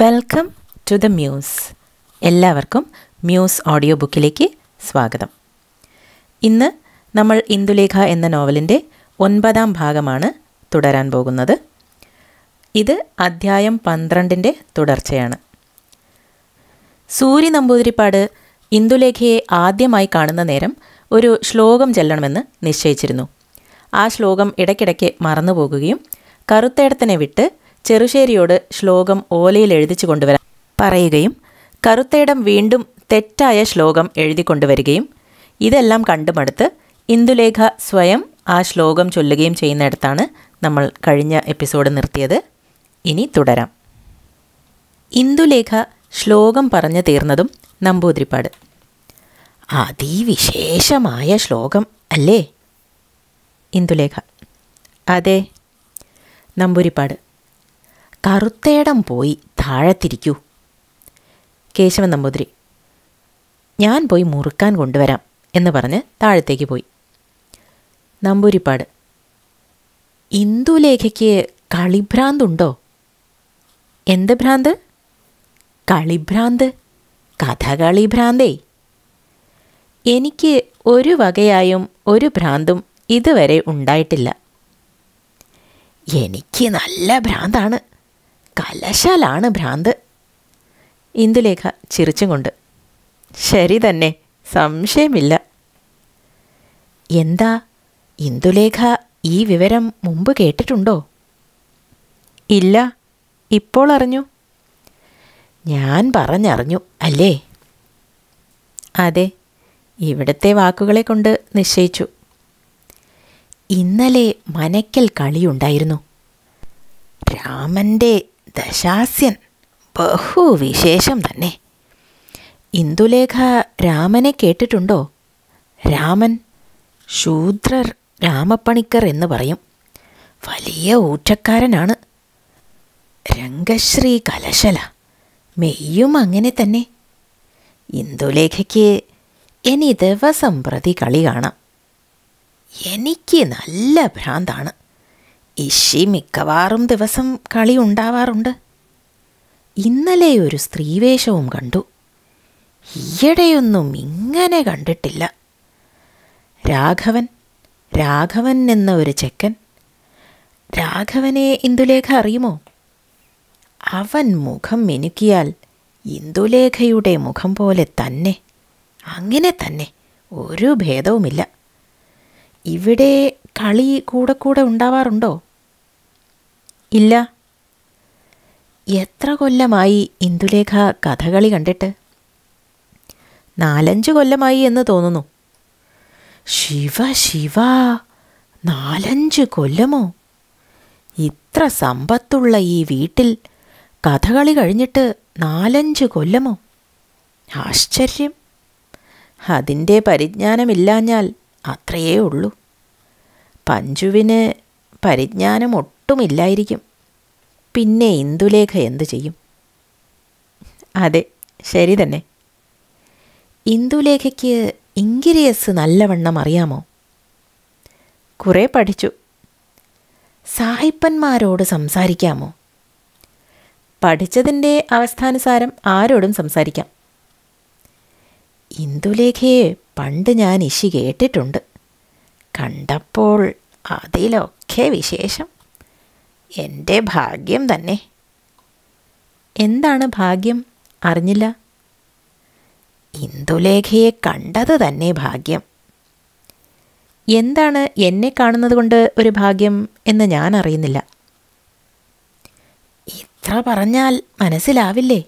welcome to the muse എല്ലാവർക്കും muse audio ബുക്കിലേക്ക് സ്വാഗതം ഇന്ന് നമ്മൾ ഇന്ദുലേഖ എന്ന നോവലിൻ്റെ ഒൻപതാം ഭാഗമാണ് തുടരാൻ പോകുന്നത് ഇത് അദ്ധ്യായം പന്ത്രണ്ടിൻ്റെ തുടർച്ചയാണ് സൂര്യ നമ്പൂതിരിപ്പാട് ഇന്ദുലേഖയെ ആദ്യമായി കാണുന്ന നേരം ഒരു ശ്ലോകം ചെല്ലണമെന്ന് നിശ്ചയിച്ചിരുന്നു ആ ശ്ലോകം ഇടയ്ക്കിടയ്ക്ക് പോകുകയും കറുത്തേടത്തിനെ വിട്ട് ചെറുശ്ശേരിയോട് ശ്ലോകം ഓലയിൽ എഴുതിച്ചു കൊണ്ടുവരാൻ പറയുകയും കറുത്തേടം വീണ്ടും തെറ്റായ ശ്ലോകം എഴുതിക്കൊണ്ടുവരികയും ഇതെല്ലാം കണ്ടുമടുത്ത് ഇന്ദുലേഖ സ്വയം ആ ശ്ലോകം ചൊല്ലുകയും ചെയ്യുന്നിടത്താണ് നമ്മൾ കഴിഞ്ഞ എപ്പിസോഡ് നിർത്തിയത് ഇനി തുടരാം ഇന്ദുലേഖ ശ്ലോകം പറഞ്ഞു തീർന്നതും നമ്പൂതിരിപ്പാട് അതിവിശേഷമായ ശ്ലോകം അല്ലേ ഇന്ദുലേഖ അതെ നമ്പൂരിപ്പാട് കറുത്തേടം പോയി താഴത്തിരിക്കൂ കേശവൻ നമ്പൂതിരി ഞാൻ പോയി മുറുക്കാൻ കൊണ്ടുവരാം എന്ന് പറഞ്ഞ് താഴത്തേക്ക് പോയി നമ്പൂരിപ്പാട് ഇന്ദുലേഖയ്ക്ക് കളിഭ്രാന്തുണ്ടോ എന്ത് ഭ്രാന്ത് കളിഭ്രാന്ത് കഥകളി ഭ്രാന്തേ എനിക്ക് ഒരു വകയായും ഒരു ഭ്രാന്തും ഇതുവരെ ഉണ്ടായിട്ടില്ല എനിക്ക് നല്ല ഭ്രാന്താണ് കലശാലാണ് ഭ്രാന്ത് ഇന്ദുലേഖ ചിരിച്ചുകൊണ്ട് ശരി തന്നെ സംശയമില്ല എന്താ ഇന്ദുലേഖ ഈ വിവരം മുമ്പ് കേട്ടിട്ടുണ്ടോ ഇല്ല ഇപ്പോൾ അറിഞ്ഞു ഞാൻ പറഞ്ഞറിഞ്ഞു അല്ലേ അതെ ഇവിടുത്തെ വാക്കുകളെ കൊണ്ട് നിശ്ചയിച്ചു ഇന്നലെ മനയ്ക്കൽ കളിയുണ്ടായിരുന്നു രാമൻ്റെ ദശാസ്യൻ ബഹുവിശേഷം തന്നെ ഇന്ദുലേഖ രാമനെ കേട്ടിട്ടുണ്ടോ രാമൻ ശൂദ്രർ രാമപ്പണിക്കർ എന്ന് പറയും വലിയ ഊറ്റക്കാരനാണ് രംഗശ്രീ കലശല മെയ്യും അങ്ങനെ തന്നെ ഇന്ദുലേഖയ്ക്ക് ഇനി ദിവസം പ്രതി കളി കാണാം എനിക്ക് നല്ല ഭ്രാന്താണ് ഇശി മിക്കവാറും ദിവസം കളി ഉണ്ടാവാറുണ്ട് ഇന്നലെ ഒരു സ്ത്രീവേഷവും കണ്ടു ഈയിടെയൊന്നും ഇങ്ങനെ കണ്ടിട്ടില്ല രാഘവൻ രാഘവൻ എന്ന ഒരു ചെക്കൻ രാഘവനെ ഇന്ദുലേഖ അറിയുമോ അവൻ മുഖം മിനുക്കിയാൽ ഇന്ദുലേഖയുടെ മുഖം പോലെ തന്നെ അങ്ങനെ തന്നെ ഒരു ഭേദവുമില്ല ഇവിടെ കളി കൂടെ കൂടെ ഉണ്ടാവാറുണ്ടോ ഇല്ല എത്ര കൊല്ലമായി ഇന്ദുലേഖ കഥകളി കണ്ടിട്ട് നാലഞ്ച് കൊല്ലമായി എന്ന് തോന്നുന്നു ശിവ ശിവ നാലഞ്ച് കൊല്ലമോ ഇത്ര സമ്പത്തുള്ള ഈ വീട്ടിൽ കഥകളി കഴിഞ്ഞിട്ട് നാലഞ്ച് കൊല്ലമോ ആശ്ചര്യം അതിൻ്റെ പരിജ്ഞാനമില്ലാഞ്ഞാൽ അത്രയേ ഉള്ളൂ പഞ്ചുവിന് പരിജ്ഞാനം ഒട്ടുമില്ലായിരിക്കും പിന്നെ ഇന്ദുലേഖ എന്തു ചെയ്യും അതെ ശരി തന്നെ ഇന്ദുലേഖയ്ക്ക് ഇംഗിരിയസ് നല്ലവണ്ണം അറിയാമോ കുറേ പഠിച്ചു സാഹിപ്പന്മാരോട് സംസാരിക്കാമോ പഠിച്ചതിൻ്റെ അവസ്ഥാനുസാരം ആരോടും സംസാരിക്കാം ഇന്ദുലേഖയെ പണ്ട് ഞാൻ ഇശി കേട്ടിട്ടുണ്ട് കണ്ടപ്പോൾ അതിലൊക്കെ വിശേഷം എൻ്റെ ഭാഗ്യം തന്നെ എന്താണ് ഭാഗ്യം അറിഞ്ഞില്ല ഇന്ദുലേഖയെ കണ്ടത് തന്നെ ഭാഗ്യം എന്താണ് എന്നെ കാണുന്നത് കൊണ്ട് ഒരു ഭാഗ്യം എന്ന് ഞാൻ അറിയുന്നില്ല ഇത്ര പറഞ്ഞാൽ മനസ്സിലാവില്ലേ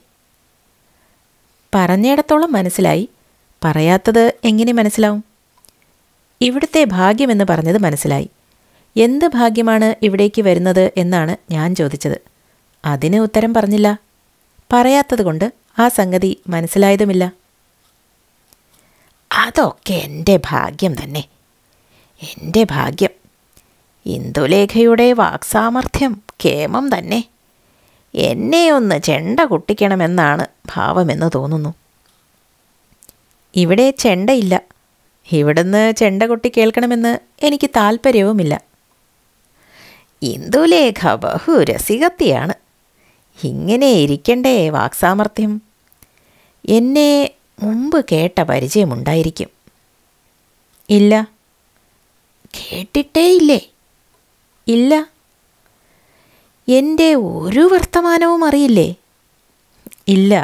പറഞ്ഞിടത്തോളം മനസ്സിലായി പറയാത്തത് എങ്ങനെ മനസ്സിലാവും ഇവിടുത്തെ ഭാഗ്യമെന്ന് പറഞ്ഞത് മനസ്സിലായി എന്ത് ഭാഗ്യമാണ് ഇവിടേക്ക് വരുന്നത് എന്നാണ് ഞാൻ ചോദിച്ചത് അതിന് ഉത്തരം പറഞ്ഞില്ല പറയാത്തതുകൊണ്ട് ആ സംഗതി മനസ്സിലായതുമില്ല അതൊക്കെ എൻ്റെ ഭാഗ്യം തന്നെ എൻ്റെ ഭാഗ്യം ഇന്ദുലേഖയുടെ വാക്സാമർഥ്യം കേമം തന്നെ എന്നെ ഒന്ന് ചെണ്ട കുട്ടിക്കണമെന്നാണ് ഭാവമെന്ന് തോന്നുന്നു ഇവിടെ ചെണ്ടയില്ല ഇവിടുന്ന് ചെണ്ട കൊട്ടി കേൾക്കണമെന്ന് എനിക്ക് താല്പര്യവുമില്ല ഇന്ദുലേഖ രസികത്തിയാണ് ഇങ്ങനെ ഇരിക്കണ്ടേ വാക്സാമർഥ്യം എന്നെ മുമ്പ് കേട്ട പരിചയമുണ്ടായിരിക്കും ഇല്ല കേട്ടിട്ടേ ഇല്ലേ ഇല്ല എൻ്റെ ഒരു വർത്തമാനവും അറിയില്ലേ ഇല്ല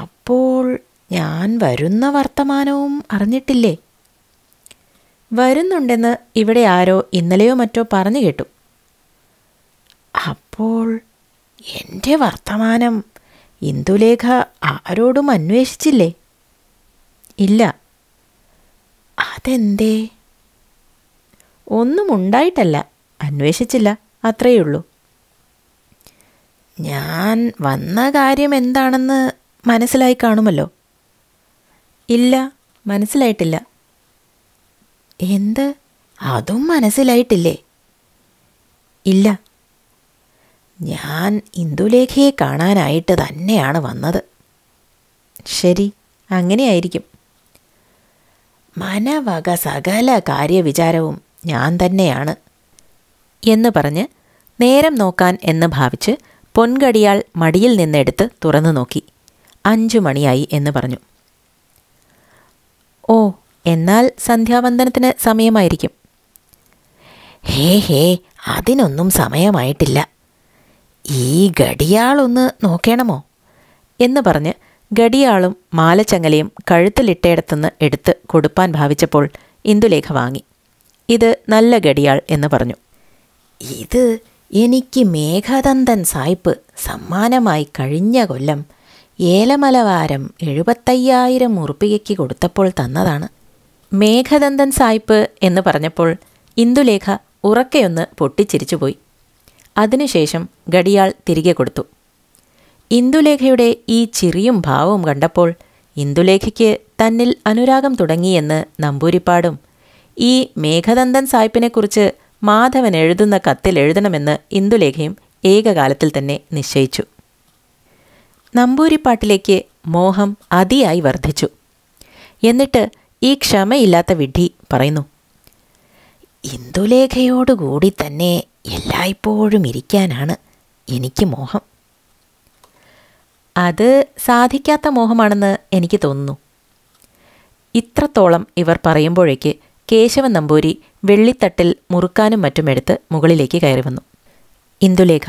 അപ്പോൾ ഞാൻ വരുന്ന വർത്തമാനവും അറിഞ്ഞിട്ടില്ലേ വരുന്നുണ്ടെന്ന് ഇവിടെ ആരോ ഇന്നലെയോ മറ്റോ പറഞ്ഞു കേട്ടു അപ്പോൾ എൻ്റെ വർത്തമാനം ഇന്ദുലേഖ ആരോടും അന്വേഷിച്ചില്ലേ ഇല്ല അതെന്തേ ഒന്നും ഉണ്ടായിട്ടല്ല അന്വേഷിച്ചില്ല അത്രയേ ഉള്ളൂ ഞാൻ വന്ന കാര്യം എന്താണെന്ന് മനസ്സിലായി കാണുമല്ലോ ഇല്ല മനസ്സിലായിട്ടില്ല എന്ത് അതും മനസ്സിലായിട്ടില്ലേ ഇല്ല ഞാൻ ഇന്ദുലേഖയെ കാണാനായിട്ട് തന്നെയാണ് വന്നത് ശരി അങ്ങനെയായിരിക്കും മനവക സകല കാര്യവിചാരവും ഞാൻ തന്നെയാണ് എന്ന് പറഞ്ഞ് നേരം നോക്കാൻ എന്ന് ഭാവിച്ച് പൊൻകടിയാൾ മടിയിൽ നിന്നെടുത്ത് തുറന്നു നോക്കി അഞ്ചു മണിയായി എന്ന് പറഞ്ഞു ഓ എന്നാൽ സന്ധ്യാവന്ദനത്തിന് സമയമായിരിക്കും ഹേ ഹേ അതിനൊന്നും സമയമായിട്ടില്ല ഈ ഗടിയാളൊന്ന് നോക്കണമോ എന്ന് പറഞ്ഞ് ഗടിയാളും മാലച്ചങ്ങലയും കഴുത്തിലിട്ടയിടത്തുനിന്ന് എടുത്ത് കൊടുപ്പാൻ ഭാവിച്ചപ്പോൾ ഇന്ദുലേഖ വാങ്ങി ഇത് നല്ല ഗടിയാൾ എന്ന് പറഞ്ഞു ഇത് എനിക്ക് മേഘദന്തൻ സായിപ്പ് സമ്മാനമായി കഴിഞ്ഞ കൊല്ലം ഏലമലവാരം എഴുപത്തയ്യായിരം ഉറുപ്പികയ്ക്ക് കൊടുത്തപ്പോൾ തന്നതാണ് മേഘദന്തൻ സായിപ്പ് എന്ന് പറഞ്ഞപ്പോൾ ഇന്ദുലേഖ ഉറക്കെയൊന്ന് പൊട്ടിച്ചിരിച്ചുപോയി അതിനുശേഷം ഘടിയാൾ തിരികെ കൊടുത്തു ഇന്ദുലേഖയുടെ ഈ ചിറിയും ഭാവവും കണ്ടപ്പോൾ ഇന്ദുലേഖയ്ക്ക് തന്നിൽ അനുരാഗം തുടങ്ങിയെന്ന് നമ്പൂരിപ്പാടും ഈ മേഘദന്തൻ സായിപ്പിനെക്കുറിച്ച് മാധവൻ എഴുതുന്ന കത്തിൽ എഴുതണമെന്ന് ഇന്ദുലേഖയും ഏകകാലത്തിൽ തന്നെ നിശ്ചയിച്ചു നമ്പൂരിപ്പാട്ടിലേക്ക് മോഹം അതിയായി വർദ്ധിച്ചു എന്നിട്ട് ഈ ക്ഷമയില്ലാത്ത വിഡ്ഢി പറയുന്നു ഇന്ദുലേഖയോടുകൂടി തന്നെ എല്ലായ്പ്പോഴും ഇരിക്കാനാണ് എനിക്ക് മോഹം അത് സാധിക്കാത്ത മോഹമാണെന്ന് എനിക്ക് തോന്നുന്നു ഇത്രത്തോളം ഇവർ പറയുമ്പോഴേക്ക് കേശവൻ നമ്പൂരി വെള്ളിത്തട്ടിൽ മുറുക്കാനും മറ്റും എടുത്ത് മുകളിലേക്ക് കയറി വന്നു ഇന്ദുലേഖ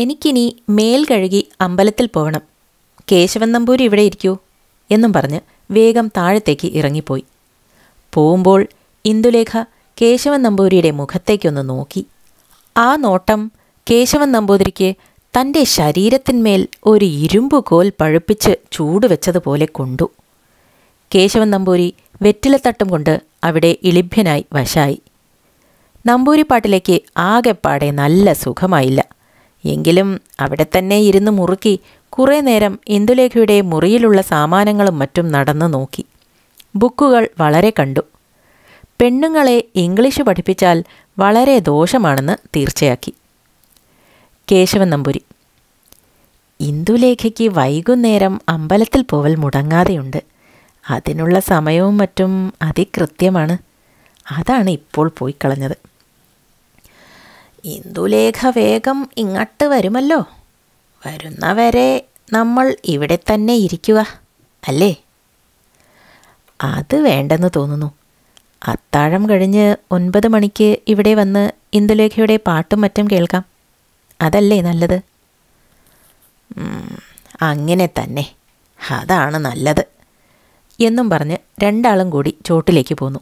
എനിക്കിനി മേൽ കഴുകി അമ്പലത്തിൽ പോകണം കേശവൻ നമ്പൂരി ഇവിടെ ഇരിക്കൂ എന്നും പറഞ്ഞ് വേഗം താഴത്തേക്ക് ഇറങ്ങിപ്പോയി പോകുമ്പോൾ ഇന്ദുലേഖ കേശവൻ നമ്പൂതിരിയുടെ മുഖത്തേക്കൊന്ന് നോക്കി ആ നോട്ടം കേശവൻ നമ്പൂതിരിക്ക് തൻ്റെ ശരീരത്തിന്മേൽ ഒരു ഇരുമ്പ് കോൽ പഴുപ്പിച്ച് ചൂടുവെച്ചതുപോലെ കൊണ്ടു കേശവൻ നമ്പൂരി വെറ്റിലത്തട്ടും കൊണ്ട് അവിടെ ഇളിഭ്യനായി വശായി നമ്പൂരിപ്പാട്ടിലേക്ക് ആകെപ്പാടെ നല്ല സുഖമായില്ല എങ്കിലും അവിടെ തന്നെ ഇരുന്ന് മുറുക്കി കുറേ നേരം ഇന്ദുലേഖയുടെ മുറിയിലുള്ള സാമാനങ്ങളും മറ്റും നടന്നു നോക്കി ബുക്കുകൾ വളരെ കണ്ടു പെണ്ണുങ്ങളെ ഇംഗ്ലീഷ് പഠിപ്പിച്ചാൽ വളരെ ദോഷമാണെന്ന് തീർച്ചയാക്കി കേശവൻ നമ്പൂരി ഇന്ദുലേഖയ്ക്ക് വൈകുന്നേരം അമ്പലത്തിൽ പോവൽ മുടങ്ങാതെയുണ്ട് അതിനുള്ള സമയവും മറ്റും അതികൃത്യമാണ് അതാണ് ഇപ്പോൾ പോയി ഇന്ദുലേഖ വേഗം ഇങ്ങോട്ട് വരുമല്ലോ വരുന്നവരെ നമ്മൾ ഇവിടെ തന്നെ ഇരിക്കുക അല്ലേ അത് വേണ്ടെന്ന് തോന്നുന്നു അത്താഴം കഴിഞ്ഞ് ഒൻപത് മണിക്ക് ഇവിടെ വന്ന് ഇന്ദുലേഖയുടെ പാട്ടും മറ്റും കേൾക്കാം അതല്ലേ നല്ലത് അങ്ങനെ തന്നെ അതാണ് നല്ലത് എന്നും പറഞ്ഞ് രണ്ടാളും കൂടി ചോട്ടിലേക്ക് പോന്നു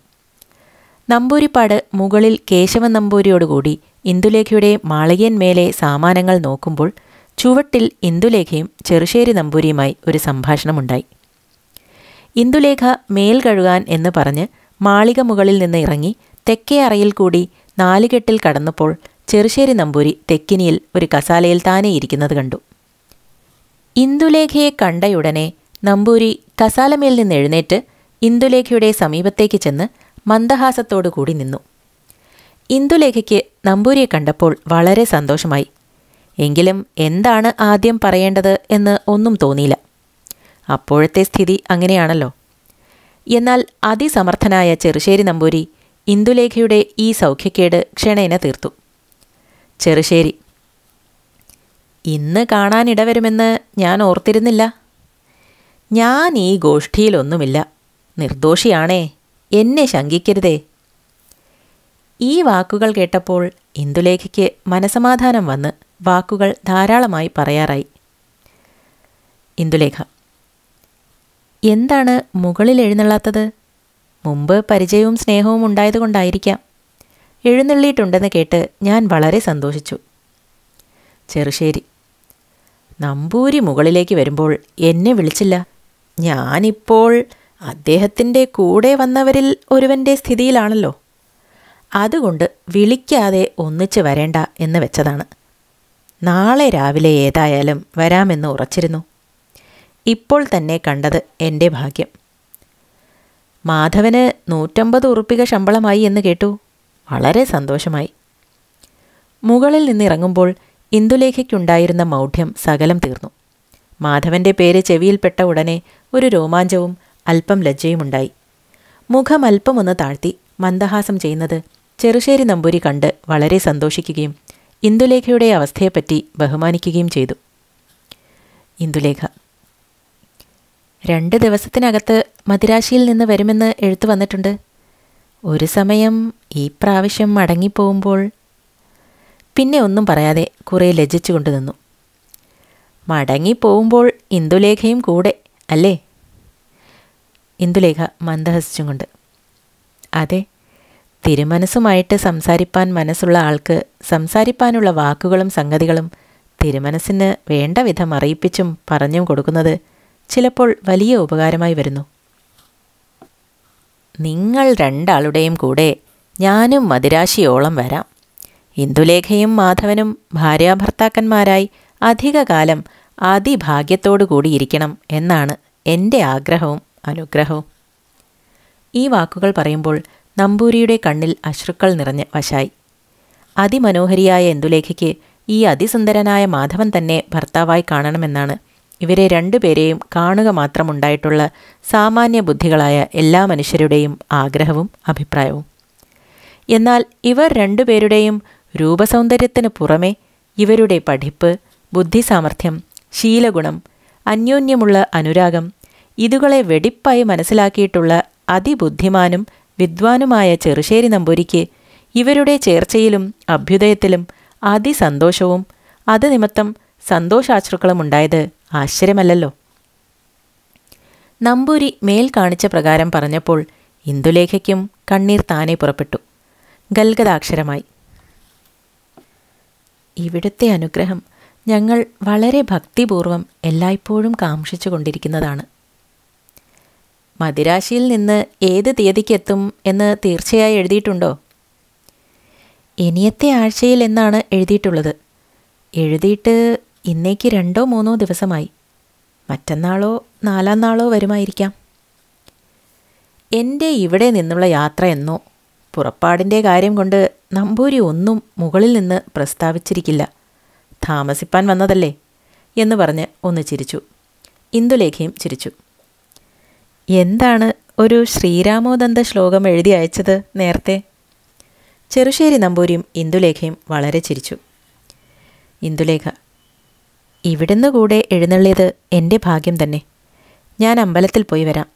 നമ്പൂരിപ്പാട് മുകളിൽ കേശവൻ നമ്പൂരിയോടുകൂടി ഇന്ദുലേഖയുടെ മാളികയൻ മേലെ സാമാനങ്ങൾ നോക്കുമ്പോൾ ചുവട്ടിൽ ഇന്ദുലേഖയും ചെറുശ്ശേരി നമ്പൂരിയുമായി ഒരു സംഭാഷണമുണ്ടായി ഇന്ദുലേഖ മേൽ കഴുകാൻ എന്ന് പറഞ്ഞ് മാളിക മുകളിൽ നിന്ന് ഇറങ്ങി തെക്കേ അറയിൽ കൂടി നാലുകെട്ടിൽ കടന്നപ്പോൾ ചെറുശ്ശേരി നമ്പൂരി തെക്കിനിയിൽ ഒരു കസാലയിൽ താനെ ഇരിക്കുന്നത് കണ്ടു ഇന്ദുലേഖയെ കണ്ടയുടനെ നമ്പൂരി കസാലമേൽ നിന്ന് എഴുന്നേറ്റ് ഇന്ദുലേഖയുടെ സമീപത്തേക്ക് ചെന്ന് മന്ദഹാസത്തോടു കൂടി നിന്നു ഇന്ദുലേഖയ്ക്ക് നമ്പൂരിയെ കണ്ടപ്പോൾ വളരെ സന്തോഷമായി എങ്കിലും എന്താണ് ആദ്യം പറയേണ്ടത് എന്ന് ഒന്നും തോന്നിയില്ല അപ്പോഴത്തെ സ്ഥിതി അങ്ങനെയാണല്ലോ എന്നാൽ അതിസമർത്ഥനായ ചെറുശ്ശേരി നമ്പൂരി ഇന്ദുലേഖയുടെ ഈ സൗഖ്യക്കേട് ക്ഷണേന തീർത്തു ചെറുശ്ശേരി ഇന്ന് കാണാനിടവരുമെന്ന് ഞാൻ ഓർത്തിരുന്നില്ല ഞാൻ ഈ ഗോഷ്ഠിയിലൊന്നുമില്ല നിർദോഷിയാണേ എന്നെ ശങ്കിക്കരുതേ ഈ വാക്കുകൾ കേട്ടപ്പോൾ ഇന്ദുലേഖയ്ക്ക് മനസമാധാനം വന്ന് വാക്കുകൾ ധാരാളമായി പറയാറായി ഇന്ദുലേഖ എന്താണ് മുകളിൽ എഴുന്നള്ളാത്തത് മുമ്പ് പരിചയവും സ്നേഹവും ഉണ്ടായതുകൊണ്ടായിരിക്കാം എഴുന്നള്ളിയിട്ടുണ്ടെന്ന് കേട്ട് ഞാൻ വളരെ സന്തോഷിച്ചു ചെറുശ്ശേരി നമ്പൂരി മുകളിലേക്ക് വരുമ്പോൾ എന്നെ വിളിച്ചില്ല ഞാനിപ്പോൾ അദ്ദേഹത്തിൻ്റെ കൂടെ വന്നവരിൽ ഒരുവൻ്റെ സ്ഥിതിയിലാണല്ലോ അതുകൊണ്ട് വിളിക്കാതെ ഒന്നിച്ച് വരേണ്ട എന്ന് വെച്ചതാണ് നാളെ രാവിലെ ഏതായാലും വരാമെന്ന് ഉറച്ചിരുന്നു ഇപ്പോൾ തന്നെ കണ്ടത് എൻ്റെ ഭാഗ്യം മാധവന് നൂറ്റമ്പത് ഉറുപ്പിക ശമ്പളമായി എന്ന് കേട്ടു വളരെ സന്തോഷമായി മുകളിൽ നിന്നിറങ്ങുമ്പോൾ ഇന്ദുലേഖയ്ക്കുണ്ടായിരുന്ന മൗഢ്യം സകലം തീർന്നു മാധവൻ്റെ പേര് ചെവിയിൽപ്പെട്ട ഉടനെ ഒരു രോമാഞ്ചവും അല്പം ലജ്ജയുമുണ്ടായി മുഖം അല്പമൊന്ന് താഴ്ത്തി മന്ദഹാസം ചെയ്യുന്നത് ചെറുശ്ശേരി നമ്പൂരി കണ്ട് വളരെ സന്തോഷിക്കുകയും ഇന്ദുലേഖയുടെ അവസ്ഥയെപ്പറ്റി ബഹുമാനിക്കുകയും ചെയ്തു ഇന്ദുലേഖ രണ്ട് ദിവസത്തിനകത്ത് മദിരാശിയിൽ നിന്ന് വരുമെന്ന് എഴുത്തു വന്നിട്ടുണ്ട് ഒരു സമയം ഈ പ്രാവശ്യം മടങ്ങിപ്പോകുമ്പോൾ പിന്നെ ഒന്നും പറയാതെ കുറേ ലജ്ജിച്ചുകൊണ്ട് നിന്നു മടങ്ങിപ്പോകുമ്പോൾ ഇന്ദുലേഖയും കൂടെ അല്ലേ ഇന്ദുലേഖ മന്ദഹസിച്ചും കൊണ്ട് അതെ തിരുമനസ്സുമായിട്ട് സംസാരിപ്പാൻ മനസ്സുള്ള ആൾക്ക് സംസാരിപ്പാനുള്ള വാക്കുകളും സംഗതികളും തിരുമനസ്സിന് വേണ്ട വിധം അറിയിപ്പിച്ചും പറഞ്ഞും കൊടുക്കുന്നത് ചിലപ്പോൾ വലിയ ഉപകാരമായി വരുന്നു നിങ്ങൾ രണ്ടാളുടെയും കൂടെ ഞാനും മധുരാശിയോളം വരാം ഇന്ദുലേഖയും മാധവനും ഭാര്യാഭർത്താക്കന്മാരായി അധികകാലം അതിഭാഗ്യത്തോടു കൂടിയിരിക്കണം എന്നാണ് എൻ്റെ ആഗ്രഹവും അനുഗ്രഹവും ഈ വാക്കുകൾ പറയുമ്പോൾ നമ്പൂരിയുടെ കണ്ണിൽ അശ്രുക്കൾ നിറഞ്ഞ് വശായി അതിമനോഹരിയായ എന്തുലേഖയ്ക്ക് ഈ അതിസുന്ദരനായ മാധവൻ തന്നെ ഭർത്താവായി കാണണമെന്നാണ് ഇവരെ രണ്ടുപേരെയും കാണുക മാത്രമുണ്ടായിട്ടുള്ള സാമാന്യ ബുദ്ധികളായ എല്ലാ മനുഷ്യരുടെയും ആഗ്രഹവും അഭിപ്രായവും എന്നാൽ ഇവർ രണ്ടുപേരുടെയും രൂപസൗന്ദര്യത്തിന് പുറമെ ഇവരുടെ പഠിപ്പ് ബുദ്ധിസാമർഥ്യം ശീലഗുണം അന്യോന്യമുള്ള അനുരാഗം ഇതുകളെ വെടിപ്പായി മനസ്സിലാക്കിയിട്ടുള്ള അതിബുദ്ധിമാനും വിദ്വാനുമായ ചെറുശ്ശേരി നമ്പൂരിക്ക് ഇവരുടെ ചേർച്ചയിലും അഭ്യുദയത്തിലും അതിസന്തോഷവും അത് നിമിത്തം സന്തോഷാശ്രുക്കളും ഉണ്ടായത് ആശ്ചര്യമല്ലല്ലോ നമ്പൂരി മേൽ കാണിച്ച പ്രകാരം പറഞ്ഞപ്പോൾ ഇന്ദുലേഖയ്ക്കും കണ്ണീർ താനെ പുറപ്പെട്ടു ഗൽഗതാക്ഷരമായി ഇവിടുത്തെ അനുഗ്രഹം ഞങ്ങൾ വളരെ ഭക്തിപൂർവം എല്ലായ്പ്പോഴും കാക്ഷിച്ചുകൊണ്ടിരിക്കുന്നതാണ് കൊണ്ടിരിക്കുന്നതാണ് മദിരാശിയിൽ നിന്ന് ഏത് തീയതിക്കെത്തും എന്ന് തീർച്ചയായി എഴുതിയിട്ടുണ്ടോ ഇനിയത്തെ ആഴ്ചയിൽ എന്നാണ് എഴുതിയിട്ടുള്ളത് എഴുതിയിട്ട് ഇന്നേക്ക് രണ്ടോ മൂന്നോ ദിവസമായി മറ്റന്നാളോ നാലാം നാളോ വരുമായിരിക്കാം എൻ്റെ ഇവിടെ നിന്നുള്ള യാത്ര എന്നോ പുറപ്പാടിൻ്റെ കാര്യം കൊണ്ട് നമ്പൂരി ഒന്നും മുകളിൽ നിന്ന് പ്രസ്താവിച്ചിരിക്കില്ല താമസിപ്പാൻ വന്നതല്ലേ എന്ന് പറഞ്ഞ് ഒന്ന് ചിരിച്ചു ഇന്ദുലേഖയും ചിരിച്ചു എന്താണ് ഒരു ശ്രീരാമോദന്ത ശ്ലോകം എഴുതി അയച്ചത് നേരത്തെ ചെറുശ്ശേരി നമ്പൂരിയും ഇന്ദുലേഖയും വളരെ ചിരിച്ചു ഇന്ദുലേഖ ഇവിടുന്ന് കൂടെ എഴുന്നള്ളിയത് എൻ്റെ ഭാഗ്യം തന്നെ ഞാൻ അമ്പലത്തിൽ പോയി വരാം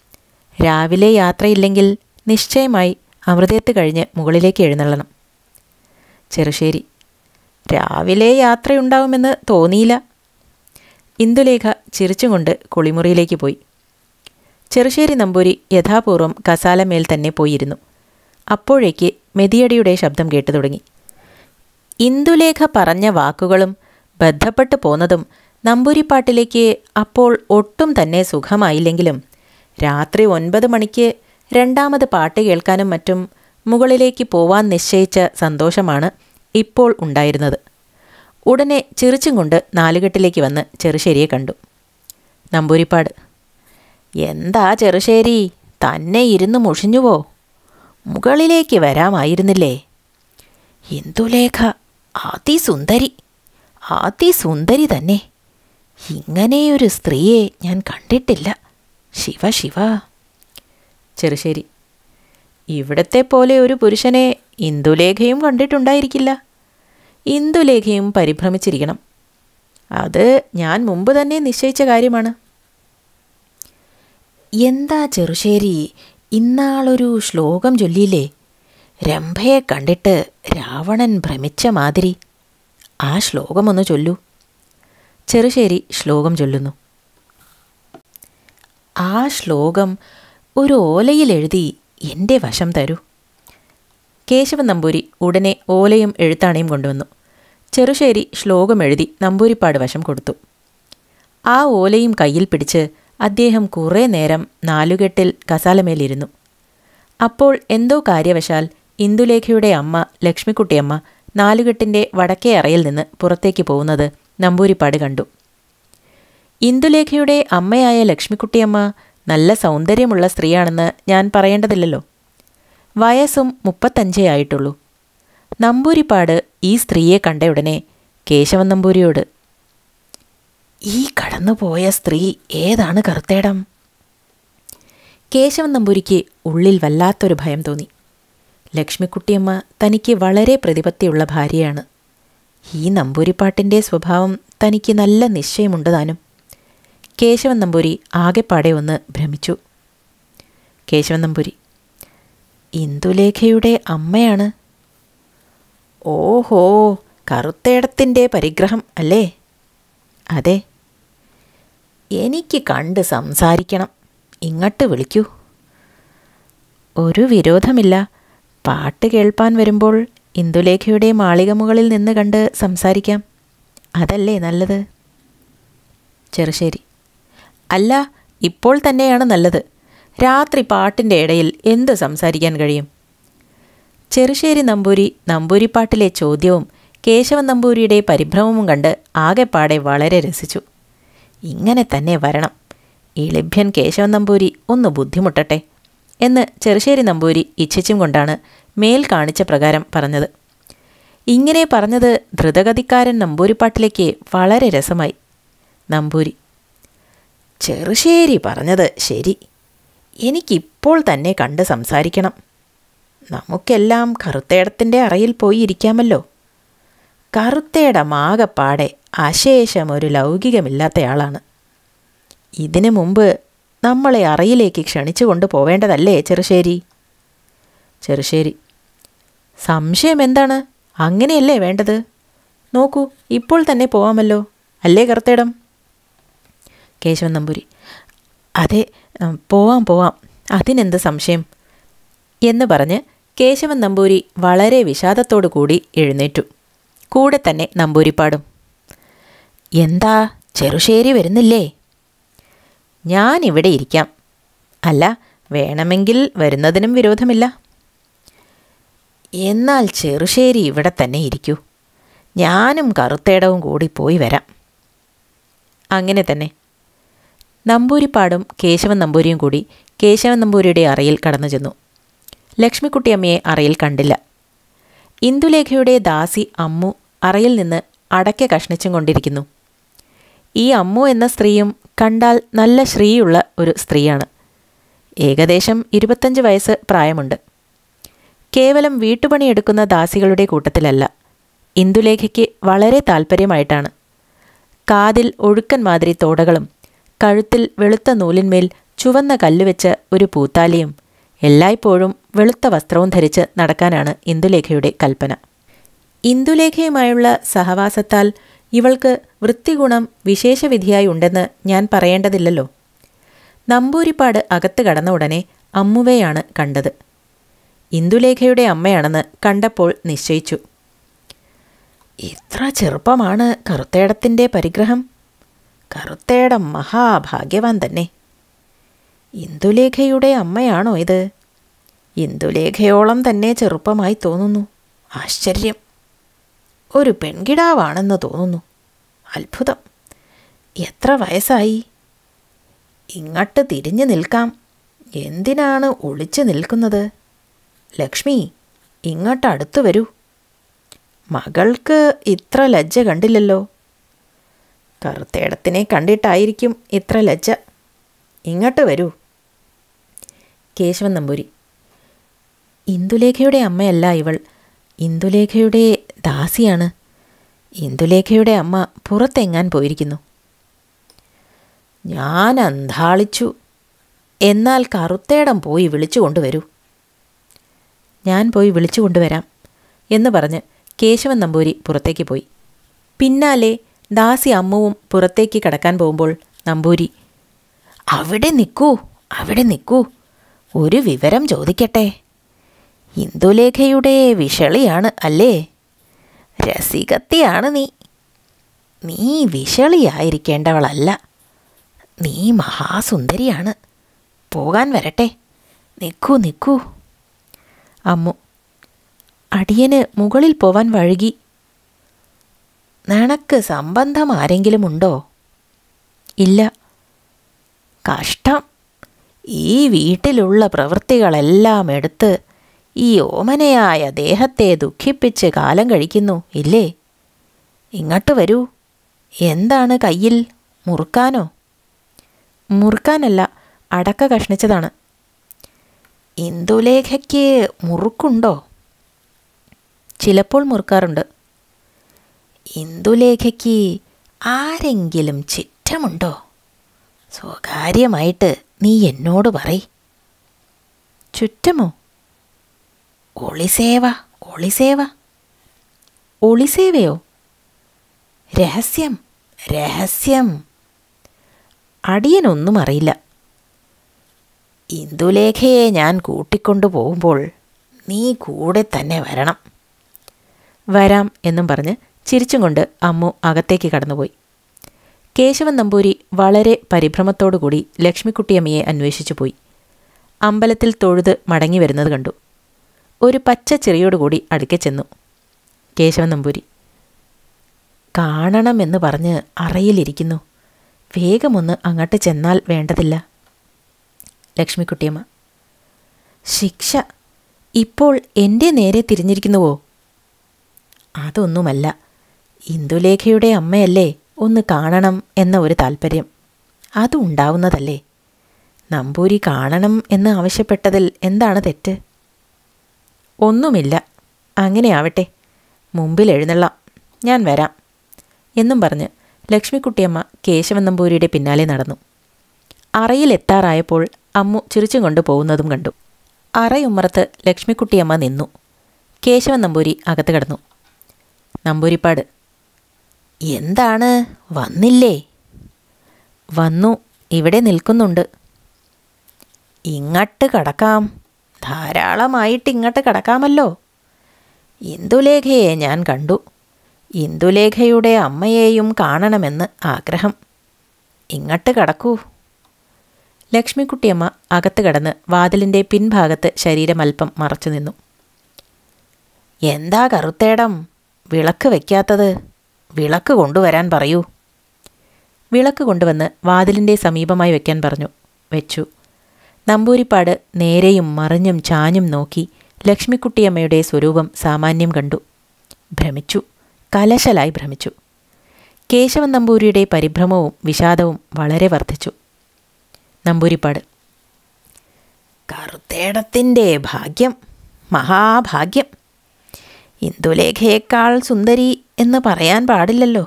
രാവിലെ യാത്രയില്ലെങ്കിൽ നിശ്ചയമായി അമൃതയത്ത് കഴിഞ്ഞ് മുകളിലേക്ക് എഴുന്നള്ളണം ചെറുശ്ശേരി രാവിലെ യാത്രയുണ്ടാവുമെന്ന് തോന്നിയില്ല ഇന്ദുലേഖ ചിരിച്ചുകൊണ്ട് കുളിമുറിയിലേക്ക് പോയി ചെറുശ്ശേരി നമ്പൂരി യഥാപൂർവം കസാലമേൽ തന്നെ പോയിരുന്നു അപ്പോഴേക്ക് മെതിയടിയുടെ ശബ്ദം കേട്ടു തുടങ്ങി ഇന്ദുലേഖ പറഞ്ഞ വാക്കുകളും ബന്ധപ്പെട്ടു പോന്നതും നമ്പൂരിപ്പാട്ടിലേക്ക് അപ്പോൾ ഒട്ടും തന്നെ സുഖമായില്ലെങ്കിലും രാത്രി ഒൻപത് മണിക്ക് രണ്ടാമത് പാട്ട് കേൾക്കാനും മറ്റും മുകളിലേക്ക് പോവാൻ നിശ്ചയിച്ച സന്തോഷമാണ് ഇപ്പോൾ ഉണ്ടായിരുന്നത് ഉടനെ ചിറിച്ചും കൊണ്ട് നാലുകെട്ടിലേക്ക് വന്ന് ചെറുശ്ശേരിയെ കണ്ടു നമ്പൂരിപ്പാട് എന്താ ചെറുശ്ശേരി തന്നെ ഇരുന്ന് മുഷിഞ്ഞുവോ മുകളിലേക്ക് വരാമായിരുന്നില്ലേ ഇന്ദുലേഖ അതിസുന്ദരി അതിസുന്ദരി തന്നെ ഇങ്ങനെയൊരു സ്ത്രീയെ ഞാൻ കണ്ടിട്ടില്ല ശിവ ശിവ ചെറുശ്ശേരി ഇവിടത്തെ പോലെ ഒരു പുരുഷനെ ഇന്ദുലേഖയും കണ്ടിട്ടുണ്ടായിരിക്കില്ല ഇന്ദുലേഖയും പരിഭ്രമിച്ചിരിക്കണം അത് ഞാൻ മുമ്പ് തന്നെ നിശ്ചയിച്ച കാര്യമാണ് എന്താ ചെറുശ്ശേരി ഇന്നാളൊരു ശ്ലോകം ചൊല്ലിയില്ലേ രംഭയെ കണ്ടിട്ട് രാവണൻ ഭ്രമിച്ച മാതിരി ആ ശ്ലോകമൊന്ന് ചൊല്ലൂ ചെറുശ്ശേരി ശ്ലോകം ചൊല്ലുന്നു ആ ശ്ലോകം ഒരു ഓലയിൽ എഴുതി എൻ്റെ വശം തരൂ കേശവൻ നമ്പൂരി ഉടനെ ഓലയും എഴുത്താണയും കൊണ്ടുവന്നു ചെറുശ്ശേരി ശ്ലോകം എഴുതി നമ്പൂരിപ്പാട് വശം കൊടുത്തു ആ ഓലയും കയ്യിൽ പിടിച്ച് അദ്ദേഹം കുറേ നേരം നാലുകെട്ടിൽ കസാലമേലിരുന്നു അപ്പോൾ എന്തോ കാര്യവശാൽ ഇന്ദുലേഖയുടെ അമ്മ ലക്ഷ്മിക്കുട്ടിയമ്മ നാലുകെട്ടിൻ്റെ വടക്കേ അറയിൽ നിന്ന് പുറത്തേക്ക് പോകുന്നത് നമ്പൂരിപ്പാട് കണ്ടു ഇന്ദുലേഖയുടെ അമ്മയായ ലക്ഷ്മിക്കുട്ടിയമ്മ നല്ല സൗന്ദര്യമുള്ള സ്ത്രീയാണെന്ന് ഞാൻ പറയേണ്ടതില്ലല്ലോ വയസ്സും മുപ്പത്തഞ്ചേ ആയിട്ടുള്ളൂ നമ്പൂരിപ്പാട് ഈ സ്ത്രീയെ കണ്ട ഉടനെ കേശവൻ നമ്പൂരിയോട് ഈ കടന്നുപോയ സ്ത്രീ ഏതാണ് കറുത്തേടം കേശവൻ നമ്പൂരിക്ക് ഉള്ളിൽ വല്ലാത്തൊരു ഭയം തോന്നി ലക്ഷ്മിക്കുട്ടിയമ്മ തനിക്ക് വളരെ പ്രതിപത്തിയുള്ള ഭാര്യയാണ് ഈ നമ്പൂരിപ്പാട്ടിൻ്റെ സ്വഭാവം തനിക്ക് നല്ല നിശ്ചയമുണ്ട് താനും കേശവൻ നമ്പൂരി ആകെപ്പാടെ ഒന്ന് ഭ്രമിച്ചു കേശവൻ നമ്പൂരി ഇന്ദുലേഖയുടെ അമ്മയാണ് ഓഹോ കറുത്തേടത്തിൻ്റെ പരിഗ്രഹം അല്ലേ അതെ എനിക്ക് കണ്ട് സംസാരിക്കണം ഇങ്ങോട്ട് വിളിക്കൂ ഒരു വിരോധമില്ല പാട്ട് കേൾപ്പാൻ വരുമ്പോൾ ഇന്ദുലേഖയുടെ മാളിക മുകളിൽ നിന്ന് കണ്ട് സംസാരിക്കാം അതല്ലേ നല്ലത് ചെറുശ്ശേരി അല്ല ഇപ്പോൾ തന്നെയാണ് നല്ലത് രാത്രി പാട്ടിൻ്റെ ഇടയിൽ എന്ത് സംസാരിക്കാൻ കഴിയും ചെറുശ്ശേരി നമ്പൂരി നമ്പൂരിപ്പാട്ടിലെ ചോദ്യവും കേശവൻ നമ്പൂരിയുടെ പരിഭ്രമവും കണ്ട് ആകെപ്പാടെ വളരെ രസിച്ചു ഇങ്ങനെ തന്നെ വരണം ഈ ലഭ്യൻ കേശവൻ നമ്പൂരി ഒന്ന് ബുദ്ധിമുട്ടട്ടെ എന്ന് ചെറുശ്ശേരി നമ്പൂരി ഇച്ഛിച്ചും കൊണ്ടാണ് മേൽ കാണിച്ച പ്രകാരം പറഞ്ഞത് ഇങ്ങനെ പറഞ്ഞത് ധൃതഗതിക്കാരൻ നമ്പൂരിപ്പാട്ടിലേക്ക് വളരെ രസമായി നമ്പൂരി ചെറുശ്ശേരി പറഞ്ഞത് ശരി എനിക്കിപ്പോൾ തന്നെ കണ്ട് സംസാരിക്കണം നമുക്കെല്ലാം കറുത്തേടത്തിൻ്റെ അറയിൽ പോയി ഇരിക്കാമല്ലോ കറുത്തേടമാകപ്പാടെ അശേഷം ഒരു ലൗകികമില്ലാത്തയാളാണ് ഇതിനു മുമ്പ് നമ്മളെ അറയിലേക്ക് ക്ഷണിച്ചു കൊണ്ട് പോവേണ്ടതല്ലേ ചെറുശ്ശേരി ചെറുശ്ശേരി സംശയം എന്താണ് അങ്ങനെയല്ലേ വേണ്ടത് നോക്കൂ ഇപ്പോൾ തന്നെ പോവാമല്ലോ അല്ലേ കർത്തേടം കേശവൻ നമ്പൂരി അതെ പോവാം പോവാം അതിനെന്ത് സംശയം എന്ന് പറഞ്ഞ് കേശവൻ നമ്പൂരി വളരെ വിഷാദത്തോടു കൂടി എഴുന്നേറ്റു കൂടെ തന്നെ നമ്പൂരിപ്പാടും എന്താ ചെറുശ്ശേരി വരുന്നില്ലേ ഞാൻ ഇവിടെ ഇരിക്കാം അല്ല വേണമെങ്കിൽ വരുന്നതിനും വിരോധമില്ല എന്നാൽ ചെറുശ്ശേരി ഇവിടെ തന്നെ ഇരിക്കൂ ഞാനും കറുത്തേടവും കൂടി പോയി വരാം അങ്ങനെ തന്നെ നമ്പൂരിപ്പാടും കേശവൻ നമ്പൂരിയും കൂടി കേശവൻ നമ്പൂരിയുടെ അറയിൽ കടന്നു ചെന്നു ലക്ഷ്മിക്കുട്ടിയമ്മയെ അറയിൽ കണ്ടില്ല ഇന്ദുലേഖയുടെ ദാസി അമ്മു അറയിൽ നിന്ന് അടക്ക കഷ്ണിച്ചും കൊണ്ടിരിക്കുന്നു ഈ അമ്മു എന്ന സ്ത്രീയും കണ്ടാൽ നല്ല ശ്രീയുള്ള ഒരു സ്ത്രീയാണ് ഏകദേശം ഇരുപത്തഞ്ച് വയസ്സ് പ്രായമുണ്ട് കേവലം വീട്ടുപണിയെടുക്കുന്ന ദാസികളുടെ കൂട്ടത്തിലല്ല ഇന്ദുലേഖയ്ക്ക് വളരെ താല്പര്യമായിട്ടാണ് കാതിൽ ഒഴുക്കൻ മാതിരി തോടകളും കഴുത്തിൽ വെളുത്ത നൂലിന്മേൽ ചുവന്ന കല്ലുവെച്ച ഒരു പൂത്താലിയും എല്ലായ്പ്പോഴും വെളുത്ത വസ്ത്രവും ധരിച്ച് നടക്കാനാണ് ഇന്ദുലേഖയുടെ കൽപ്പന ഇന്ദുലേഖയുമായുള്ള സഹവാസത്താൽ ഇവൾക്ക് വൃത്തിഗുണം വിശേഷവിധിയായി ഉണ്ടെന്ന് ഞാൻ പറയേണ്ടതില്ലല്ലോ നമ്പൂരിപ്പാട് അകത്ത് കടന്ന ഉടനെ അമ്മുവയാണ് കണ്ടത് ഇന്ദുലേഖയുടെ അമ്മയാണെന്ന് കണ്ടപ്പോൾ നിശ്ചയിച്ചു ഇത്ര ചെറുപ്പമാണ് കറുത്തേടത്തിൻ്റെ പരിഗ്രഹം കറുത്തേടം മഹാഭാഗ്യവാൻ തന്നെ ഇന്ദുലേഖയുടെ അമ്മയാണോ ഇത് ഇന്ദുലേഖയോളം തന്നെ ചെറുപ്പമായി തോന്നുന്നു ആശ്ചര്യം ഒരു പെൺകിടാവാണെന്ന് തോന്നുന്നു അത്ഭുതം എത്ര വയസ്സായി ഇങ്ങോട്ട് തിരിഞ്ഞു നിൽക്കാം എന്തിനാണ് ഒളിച്ചു നിൽക്കുന്നത് ലക്ഷ്മി ഇങ്ങോട്ട് അടുത്തു വരൂ മകൾക്ക് ഇത്ര ലജ്ജ കണ്ടില്ലല്ലോ കറുത്തേടത്തിനെ കണ്ടിട്ടായിരിക്കും ഇത്ര ലജ്ജ ഇങ്ങോട്ട് വരൂ കേശവൻ നമ്പൂരി ഇന്ദുലേഖയുടെ അമ്മയല്ല ഇവൾ ഇന്ദുലേഖയുടെ ദാസിയാണ് ഇന്ദുലേഖയുടെ അമ്മ പുറത്തെങ്ങാൻ പോയിരിക്കുന്നു ഞാൻ അന്താളിച്ചു എന്നാൽ കറുത്തേടം പോയി വിളിച്ചു കൊണ്ടുവരൂ ഞാൻ പോയി വിളിച്ചു കൊണ്ടുവരാം എന്ന് പറഞ്ഞ് കേശവൻ നമ്പൂരി പുറത്തേക്ക് പോയി പിന്നാലെ ദാസി അമ്മുവും പുറത്തേക്ക് കടക്കാൻ പോകുമ്പോൾ നമ്പൂരി അവിടെ നിൽക്കൂ അവിടെ നിൽക്കൂ ഒരു വിവരം ചോദിക്കട്ടെ ഇന്ദുലേഖയുടെ വിഷളിയാണ് അല്ലേ രസികത്തിയാണ് നീ നീ വിഷളിയായിരിക്കേണ്ടവളല്ല നീ മഹാസുന്ദരിയാണ് പോകാൻ വരട്ടെ നിൽക്കൂ നിൽക്കൂ അമ്മു അടിയന് മുകളിൽ പോവാൻ വഴുകി നിനക്ക് സംബന്ധം ആരെങ്കിലും ഉണ്ടോ ഇല്ല കഷ്ടം ഈ വീട്ടിലുള്ള പ്രവൃത്തികളെല്ലാം എടുത്ത് ഈ ഓമനയായ ദേഹത്തെ ദുഃഖിപ്പിച്ച് കാലം കഴിക്കുന്നു ഇല്ലേ ഇങ്ങോട്ട് വരൂ എന്താണ് കയ്യിൽ മുറുക്കാനോ മുറുക്കാനല്ല അടക്ക കഷ്ണിച്ചതാണ് ഇന്ദുലേഖയ്ക്ക് മുറുക്കുണ്ടോ ചിലപ്പോൾ മുറുക്കാറുണ്ട് ഇന്ദുലേഖയ്ക്ക് ആരെങ്കിലും ചിറ്റമുണ്ടോ സ്വകാര്യമായിട്ട് നീ എന്നോട് പറ ചുറ്റമോ ഒളിസേവ ഒളിസേവ ഒളിസേവയോ രഹസ്യം രഹസ്യം അടിയനൊന്നും അറിയില്ല ഇന്ദുലേഖയെ ഞാൻ കൂട്ടിക്കൊണ്ടു പോകുമ്പോൾ നീ കൂടെ തന്നെ വരണം വരാം എന്നും പറഞ്ഞ് ചിരിച്ചും കൊണ്ട് അമ്മു അകത്തേക്ക് കടന്നുപോയി കേശവൻ നമ്പൂരി വളരെ പരിഭ്രമത്തോടുകൂടി ലക്ഷ്മിക്കുട്ടിയമ്മയെ അന്വേഷിച്ചു പോയി അമ്പലത്തിൽ തൊഴുത് മടങ്ങി വരുന്നത് കണ്ടു ഒരു പച്ച ചെറിയോടുകൂടി അടുക്കെ ചെന്നു കേശവൻ നമ്പൂരി കാണണമെന്ന് പറഞ്ഞ് അറയിലിരിക്കുന്നു വേഗമൊന്ന് അങ്ങോട്ട് ചെന്നാൽ വേണ്ടതില്ല ലക്ഷ്മിക്കുട്ടിയമ്മ ശിക്ഷ ഇപ്പോൾ എൻ്റെ നേരെ തിരിഞ്ഞിരിക്കുന്നുവോ അതൊന്നുമല്ല ഇന്ദുലേഖയുടെ അമ്മയല്ലേ ഒന്ന് കാണണം എന്ന ഒരു താല്പര്യം അതുണ്ടാവുന്നതല്ലേ നമ്പൂരി കാണണം എന്ന് ആവശ്യപ്പെട്ടതിൽ എന്താണ് തെറ്റ് ഒന്നുമില്ല അങ്ങനെയാവട്ടെ മുമ്പിൽ എഴുന്നള്ളാം ഞാൻ വരാം എന്നും പറഞ്ഞ് ലക്ഷ്മിക്കുട്ടിയമ്മ കേശവൻ നമ്പൂരിയുടെ പിന്നാലെ നടന്നു എത്താറായപ്പോൾ അമ്മു ചിരിച്ചും കൊണ്ട് പോകുന്നതും കണ്ടു അറയുമ്മറത്ത് ലക്ഷ്മിക്കുട്ടിയമ്മ നിന്നു കേശവൻ നമ്പൂരി അകത്ത് കിടന്നു നമ്പൂരിപ്പാട് എന്താണ് വന്നില്ലേ വന്നു ഇവിടെ നിൽക്കുന്നുണ്ട് ഇങ്ങട്ട് കടക്കാം ധാരാളമായിട്ട് ഇങ്ങോട്ട് കിടക്കാമല്ലോ ഇന്ദുലേഖയെ ഞാൻ കണ്ടു ഇന്ദുലേഖയുടെ അമ്മയെയും കാണണമെന്ന് ആഗ്രഹം ഇങ്ങോട്ട് കടക്കൂ ലക്ഷ്മിക്കുട്ടിയമ്മ അകത്ത് കടന്ന് വാതിലിൻ്റെ പിൻഭാഗത്ത് ശരീരം അല്പം മറച്ചു നിന്നു എന്താ കറുത്തേടം വിളക്ക് വയ്ക്കാത്തത് വിളക്ക് കൊണ്ടുവരാൻ പറയൂ വിളക്ക് കൊണ്ടുവന്ന് വാതിലിൻ്റെ സമീപമായി വയ്ക്കാൻ പറഞ്ഞു വെച്ചു നമ്പൂരിപ്പാട് നേരെയും മറിഞ്ഞും ചാഞ്ഞും നോക്കി ലക്ഷ്മിക്കുട്ടിയമ്മയുടെ സ്വരൂപം സാമാന്യം കണ്ടു ഭ്രമിച്ചു കലശലായി ഭ്രമിച്ചു കേശവൻ നമ്പൂരിയുടെ പരിഭ്രമവും വിഷാദവും വളരെ വർദ്ധിച്ചു നമ്പൂരിപ്പാട് കറുത്തേടത്തിൻ്റെ ഭാഗ്യം മഹാഭാഗ്യം ഇന്ദുലേഖയേക്കാൾ സുന്ദരി എന്ന് പറയാൻ പാടില്ലല്ലോ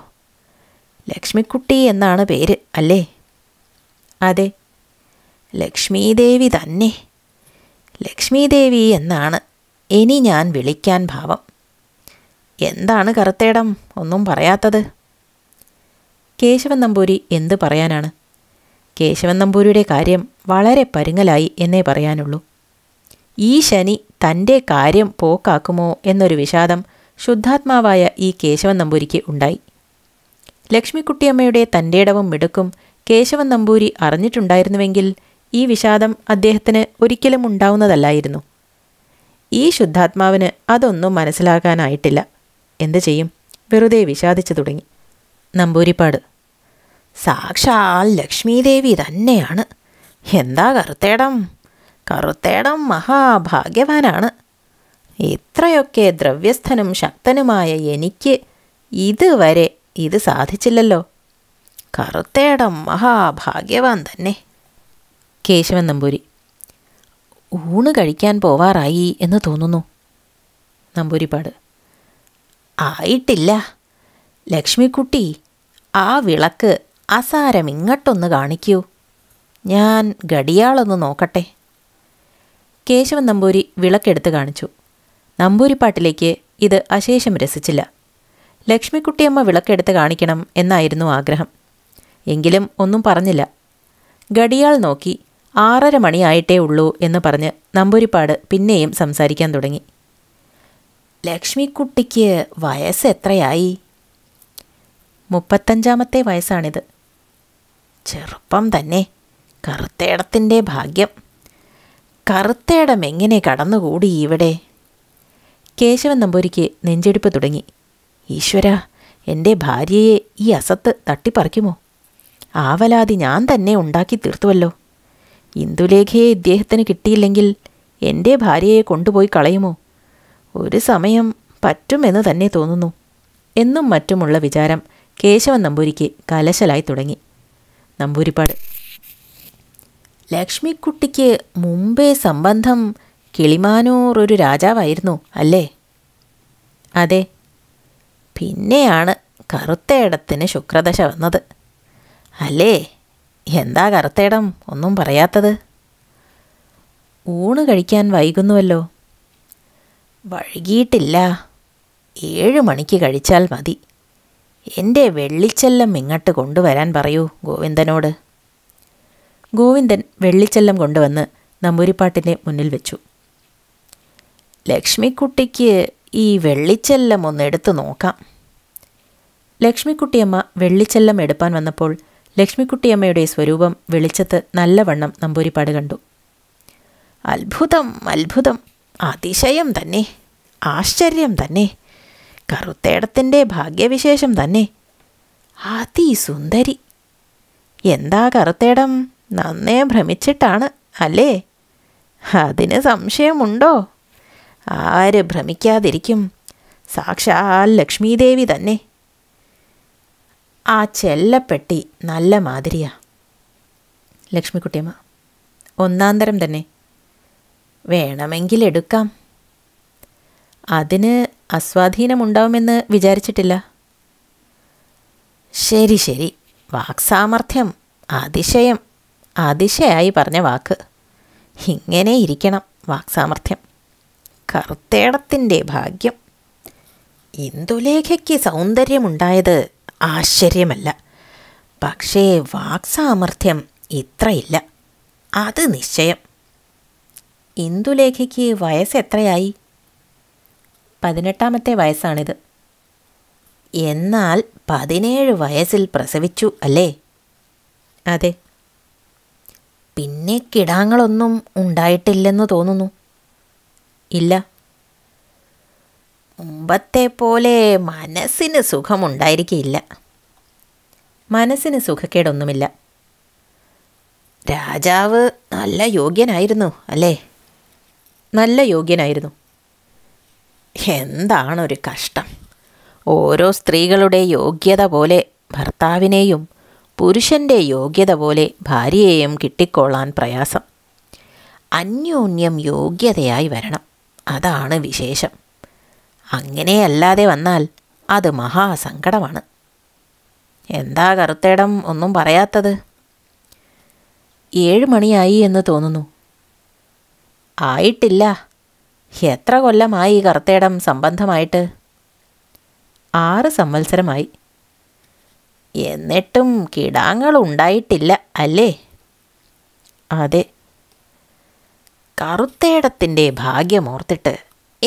ലക്ഷ്മിക്കുട്ടി എന്നാണ് പേര് അല്ലേ അതെ ലക്ഷ്മീദേവി തന്നെ ലക്ഷ്മീദേവി എന്നാണ് ഇനി ഞാൻ വിളിക്കാൻ ഭാവം എന്താണ് കറുത്തേടം ഒന്നും പറയാത്തത് കേശവൻ നമ്പൂരി എന്ത് പറയാനാണ് കേശവൻ നമ്പൂരിയുടെ കാര്യം വളരെ പരുങ്ങലായി എന്നേ പറയാനുള്ളൂ ഈ ശനി തൻ്റെ കാര്യം പോക്കാക്കുമോ എന്നൊരു വിഷാദം ശുദ്ധാത്മാവായ ഈ കേശവൻ നമ്പൂരിക്ക് ഉണ്ടായി ലക്ഷ്മിക്കുട്ടിയമ്മയുടെ തൻ്റേടവും മിടുക്കും കേശവൻ നമ്പൂരി അറിഞ്ഞിട്ടുണ്ടായിരുന്നുവെങ്കിൽ ഈ വിഷാദം അദ്ദേഹത്തിന് ഒരിക്കലും ഉണ്ടാവുന്നതല്ലായിരുന്നു ഈ ശുദ്ധാത്മാവിന് അതൊന്നും മനസ്സിലാക്കാനായിട്ടില്ല എന്തു ചെയ്യും വെറുതെ വിഷാദിച്ചു തുടങ്ങി നമ്പൂരിപ്പാട് സാക്ഷാൽ ലക്ഷ്മീദേവി തന്നെയാണ് എന്താ കറുത്തേടം കറുത്തേടം മഹാഭാഗ്യവാനാണ് ഇത്രയൊക്കെ ദ്രവ്യസ്ഥനും ശക്തനുമായ എനിക്ക് ഇതുവരെ ഇത് സാധിച്ചില്ലല്ലോ കറുത്തേടം മഹാഭാഗ്യവാൻ തന്നെ കേശവൻ നമ്പൂരി ഊണ് കഴിക്കാൻ പോവാറായി എന്ന് തോന്നുന്നു നമ്പൂരിപ്പാട് ആയിട്ടില്ല ലക്ഷ്മിക്കുട്ടി ആ വിളക്ക് അസാരം ഇങ്ങോട്ടൊന്ന് കാണിക്കൂ ഞാൻ ഘടിയാളൊന്ന് നോക്കട്ടെ കേശവൻ നമ്പൂരി വിളക്കെടുത്ത് കാണിച്ചു നമ്പൂരിപ്പാട്ടിലേക്ക് ഇത് അശേഷം രസിച്ചില്ല ലക്ഷ്മിക്കുട്ടിയമ്മ വിളക്കെടുത്ത് കാണിക്കണം എന്നായിരുന്നു ആഗ്രഹം എങ്കിലും ഒന്നും പറഞ്ഞില്ല ഘടിയാൾ നോക്കി ആറര മണിയായിട്ടേ ഉള്ളൂ എന്ന് പറഞ്ഞ് നമ്പൂരിപ്പാട് പിന്നെയും സംസാരിക്കാൻ തുടങ്ങി ലക്ഷ്മിക്കുട്ടിക്ക് വയസ്സ് എത്രയായി മുപ്പത്തഞ്ചാമത്തെ വയസ്സാണിത് ചെറുപ്പം തന്നെ കറുത്തേടത്തിൻ്റെ ഭാഗ്യം കറുത്തേടം എങ്ങനെ കടന്നുകൂടി ഇവിടെ കേശവൻ നമ്പൂരിക്ക് നെഞ്ചെടുപ്പ് തുടങ്ങി ഈശ്വര എൻ്റെ ഭാര്യയെ ഈ അസത്ത് തട്ടിപ്പറിക്കുമോ ആവലാതി ഞാൻ തന്നെ ഉണ്ടാക്കി തീർത്തുവല്ലോ ഇന്ദുലേഖയെ ഇദ്ദേഹത്തിന് കിട്ടിയില്ലെങ്കിൽ എൻ്റെ ഭാര്യയെ കൊണ്ടുപോയി കളയുമോ ഒരു സമയം പറ്റുമെന്ന് തന്നെ തോന്നുന്നു എന്നും മറ്റുമുള്ള വിചാരം കേശവൻ നമ്പൂരിക്ക് കലശലായി തുടങ്ങി നമ്പൂരിപ്പാട് ലക്ഷ്മിക്കുട്ടിക്ക് മുമ്പേ സംബന്ധം കിളിമാനൂർ ഒരു രാജാവായിരുന്നു അല്ലേ അതെ പിന്നെയാണ് കറുത്തയിടത്തിന് ശുക്രദശ വന്നത് അല്ലേ എന്താ കറുത്തേടം ഒന്നും പറയാത്തത് ഊണ് കഴിക്കാൻ വൈകുന്നുവല്ലോ വൈകിയിട്ടില്ല ഏഴ് മണിക്ക് കഴിച്ചാൽ മതി എൻ്റെ വെള്ളിച്ചെല്ലം ഇങ്ങോട്ട് കൊണ്ടുവരാൻ പറയൂ ഗോവിന്ദനോട് ഗോവിന്ദൻ വെള്ളിച്ചെല്ലം കൊണ്ടുവന്ന് നമ്പൂരിപ്പാട്ടിൻ്റെ മുന്നിൽ വെച്ചു ലക്ഷ്മിക്കുട്ടിക്ക് ഈ വെള്ളിച്ചെല്ലം ഒന്ന് എടുത്തു നോക്കാം ലക്ഷ്മിക്കുട്ടിയമ്മ വെള്ളിച്ചെല്ലം എടുപ്പാൻ വന്നപ്പോൾ ലക്ഷ്മിക്കുട്ടിയമ്മയുടെ സ്വരൂപം വെളിച്ചത്ത് നല്ലവണ്ണം നമ്പൂരിപ്പാട് കണ്ടു അത്ഭുതം അത്ഭുതം അതിശയം തന്നെ ആശ്ചര്യം തന്നെ കറുത്തേടത്തിൻ്റെ ഭാഗ്യവിശേഷം തന്നെ അതിസുന്ദരി എന്താ കറുത്തേടം നന്നേ ഭ്രമിച്ചിട്ടാണ് അല്ലേ അതിന് സംശയമുണ്ടോ ആര് ഭ്രമിക്കാതിരിക്കും സാക്ഷാൽ ലക്ഷ്മീദേവി തന്നെ ആ ചെല്ലപ്പെട്ടി നല്ല മാതിരിയാ ലക്ഷ്മിക്കുട്ടിയമ്മ ഒന്നാം തരം തന്നെ വേണമെങ്കിൽ എടുക്കാം അതിന് അസ്വാധീനമുണ്ടാവുമെന്ന് വിചാരിച്ചിട്ടില്ല ശരി ശരി വാക്സാമർഥ്യം അതിശയം അതിശയായി പറഞ്ഞ വാക്ക് ഇങ്ങനെ ഇരിക്കണം വാക്സാമർഥ്യം കർത്തേടത്തിൻ്റെ ഭാഗ്യം ഇന്ദുലേഖയ്ക്ക് സൗന്ദര്യമുണ്ടായത് ആശ്ചര്യമല്ല പക്ഷേ വാക്സാമർഥ്യം ഇത്രയില്ല അത് നിശ്ചയം ഇന്ദുലേഖയ്ക്ക് വയസ്സ് എത്രയായി പതിനെട്ടാമത്തെ വയസ്സാണിത് എന്നാൽ പതിനേഴ് വയസ്സിൽ പ്രസവിച്ചു അല്ലേ അതെ പിന്നെ കിടാങ്ങളൊന്നും ഉണ്ടായിട്ടില്ലെന്ന് തോന്നുന്നു ഇല്ല മുമ്പത്തെ പോലെ മനസ്സിന് സുഖമുണ്ടായിരിക്കില്ല മനസ്സിന് സുഖക്കേടൊന്നുമില്ല രാജാവ് നല്ല യോഗ്യനായിരുന്നു അല്ലേ നല്ല യോഗ്യനായിരുന്നു എന്താണൊരു കഷ്ടം ഓരോ സ്ത്രീകളുടെ യോഗ്യത പോലെ ഭർത്താവിനെയും പുരുഷൻ്റെ യോഗ്യത പോലെ ഭാര്യയെയും കിട്ടിക്കൊള്ളാൻ പ്രയാസം അന്യോന്യം യോഗ്യതയായി വരണം അതാണ് വിശേഷം അങ്ങനെയല്ലാതെ വന്നാൽ അത് മഹാസങ്കടമാണ് എന്താ കറുത്തേടം ഒന്നും പറയാത്തത് ഏഴ് മണിയായി എന്ന് തോന്നുന്നു ആയിട്ടില്ല എത്ര കൊല്ലമായി കറുത്തേടം സംബന്ധമായിട്ട് ആറ് സംവത്സരമായി എന്നിട്ടും കിടാങ്ങൾ ഉണ്ടായിട്ടില്ല അല്ലേ അതെ കറുത്തേടത്തിൻ്റെ ഭാഗ്യമോർത്തിട്ട്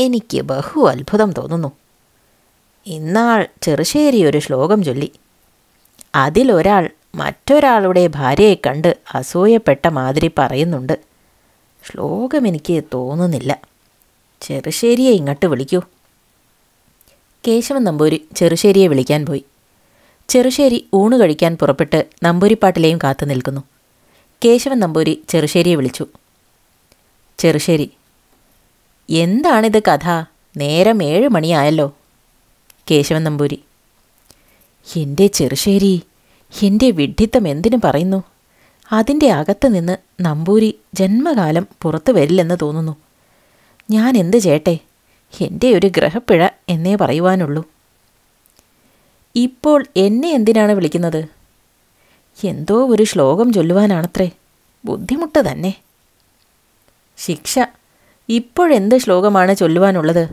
എനിക്ക് ബഹു അത്ഭുതം തോന്നുന്നു ഇന്നാൾ ചെറുശ്ശേരി ഒരു ശ്ലോകം ചൊല്ലി അതിലൊരാൾ മറ്റൊരാളുടെ ഭാര്യയെ കണ്ട് അസൂയപ്പെട്ട മാതിരി പറയുന്നുണ്ട് ശ്ലോകം എനിക്ക് തോന്നുന്നില്ല ചെറുശ്ശേരിയെ ഇങ്ങോട്ട് വിളിക്കൂ കേശവൻ നമ്പൂരി ചെറുശ്ശേരിയെ വിളിക്കാൻ പോയി ചെറുശ്ശേരി ഊണ് കഴിക്കാൻ പുറപ്പെട്ട് നമ്പൂരിപ്പാട്ടിലെയും കാത്തു നിൽക്കുന്നു കേശവൻ നമ്പൂരി ചെറുശ്ശേരിയെ വിളിച്ചു ചെറുശ്ശേരി എന്താണിത് കഥ നേരം ഏഴ് മണിയായല്ലോ കേശവൻ നമ്പൂരി എൻ്റെ ചെറുശ്ശേരി എൻ്റെ വിഡ്ഢിത്തം എന്തിനു പറയുന്നു അതിൻ്റെ അകത്ത് നിന്ന് നമ്പൂരി ജന്മകാലം പുറത്തു വരില്ലെന്ന് തോന്നുന്നു ഞാൻ എന്ത് ചേട്ടെ എൻ്റെ ഒരു ഗ്രഹപ്പിഴ എന്നേ പറയുവാനുള്ളൂ ഇപ്പോൾ എന്നെ എന്തിനാണ് വിളിക്കുന്നത് എന്തോ ഒരു ശ്ലോകം ചൊല്ലുവാനാണത്രേ ബുദ്ധിമുട്ട് തന്നെ ശിക്ഷ ഇപ്പോഴെന്ത് ശ്ലോകമാണ് ചൊല്ലുവാനുള്ളത്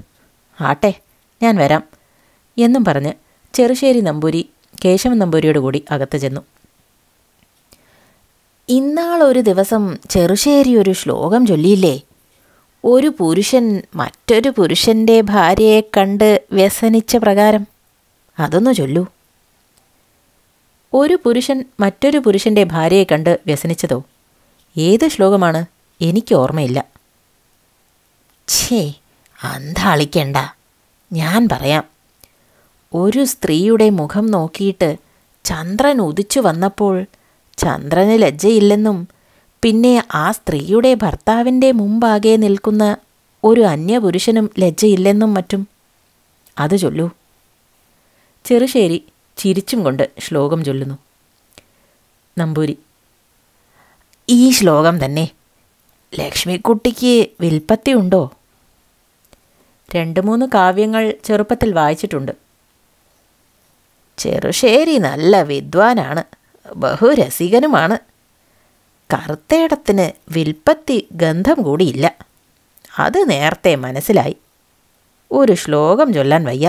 ആട്ടെ ഞാൻ വരാം എന്നും പറഞ്ഞ് ചെറുശ്ശേരി നമ്പൂരി കേശവൻ നമ്പൂരിയോട് കൂടി അകത്ത് ചെന്നു ഇന്നാളൊരു ദിവസം ചെറുശ്ശേരി ഒരു ശ്ലോകം ചൊല്ലിയില്ലേ ഒരു പുരുഷൻ മറ്റൊരു പുരുഷൻ്റെ ഭാര്യയെ കണ്ട് വ്യസനിച്ച പ്രകാരം അതൊന്നു ചൊല്ലൂ ഒരു പുരുഷൻ മറ്റൊരു പുരുഷൻ്റെ ഭാര്യയെ കണ്ട് വ്യസനിച്ചതോ ഏത് ശ്ലോകമാണ് എനിക്ക് ഓർമ്മയില്ല ഛേ അന്ധാളിക്കണ്ട ഞാൻ പറയാം ഒരു സ്ത്രീയുടെ മുഖം നോക്കിയിട്ട് ചന്ദ്രൻ ഉദിച്ചു വന്നപ്പോൾ ചന്ദ്രന് ലജ്ജയില്ലെന്നും പിന്നെ ആ സ്ത്രീയുടെ ഭർത്താവിൻ്റെ മുമ്പാകെ നിൽക്കുന്ന ഒരു അന്യപുരുഷനും ലജ്ജയില്ലെന്നും മറ്റും അത് ചൊല്ലൂ ചെറുശ്ശേരി ചിരിച്ചും കൊണ്ട് ശ്ലോകം ചൊല്ലുന്നു നമ്പൂരി ഈ ശ്ലോകം തന്നെ ലക്ഷ്മിക്കുട്ടിക്ക് വിൽപ്പത്തിയുണ്ടോ രണ്ട് മൂന്ന് കാവ്യങ്ങൾ ചെറുപ്പത്തിൽ വായിച്ചിട്ടുണ്ട് ചെറുശ്ശേരി നല്ല വിദ്വാനാണ് ബഹുരസികനുമാണ് കറുത്തേടത്തിന് വിൽപ്പത്തി ഗന്ധം കൂടിയില്ല അത് നേരത്തെ മനസ്സിലായി ഒരു ശ്ലോകം ചൊല്ലാൻ വയ്യ